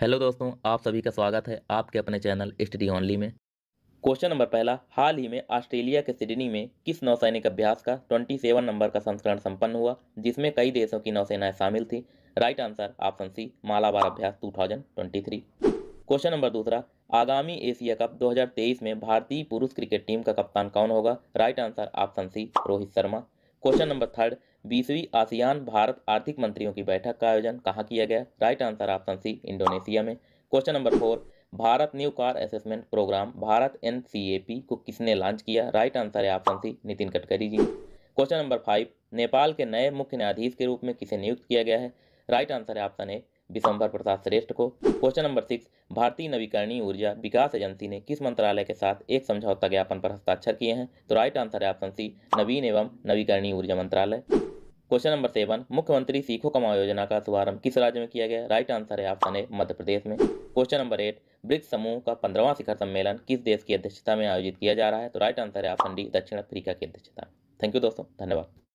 hello दोस्तों आप सभी का स्वागत है आपके अपने चैनल स्टडी ओनली में क्वेश्चन नंबर पहला हाल ही में ऑस्ट्रेलिया के सिडनी में किस नौसैनिक अभ्यास का 27 नंबर का संस्करण संपन्न हुआ जिसमें कई देशों की नौसेनाएं शामिल थी right answer option C Malabar अभ्यास 2023 क्वेश्चन नंबर दूसरा आगामी एशिया कप 2023 में भारतीय पुरुष क्रिकेट टीम का कप्तान कौन होगा right answer option C Rohit Sharma question number third बीसवीं आसियान भारत आर्थिक मंत्रियों की बैठक का आयोजन कहाँ किया गया right answer option C Indonesia में question number four Bharat new car assessment program Bharat एन को किसने लॉन्च किया राइट आंसर है option C Nitin Gadkari ji question number five Nepal के नए मुख्य न्यायाधीश के रूप में किसे नियुक्त किया गया है राइट आंसर है ऑप्शन ए विशंबर प्रसाद श्रेष्ठ को क्वेश्चन नंबर सिक्स भारतीय नवीकरणीय ऊर्जा विकास एजेंसी ने किस मंत्रालय के साथ एक समझौता ज्ञापन पर हस्ताक्षर किए हैं तो राइट आंसर है ऑप्शन सी नवीन एवं नवीकरणीय ऊर्जा मंत्रालय क्वेश्चन नंबर सेवन मुख्यमंत्री सीखो कमाओ योजना का शुभारंभ किस राज्य में किया गया राइट आंसर है ऑप्शन ए मध्य प्रदेश में क्वेश्चन नंबर एट ब्रिक्स समूह का पंद्रवा शिखर सम्मेलन किस देश की अध्यक्षता में आयोजित किया जा रहा है तो राइट आंसर है ऑप्शन डी दक्षिण अफ्रीका की अध्यक्षता थैंक यू दोस्तों धन्यवाद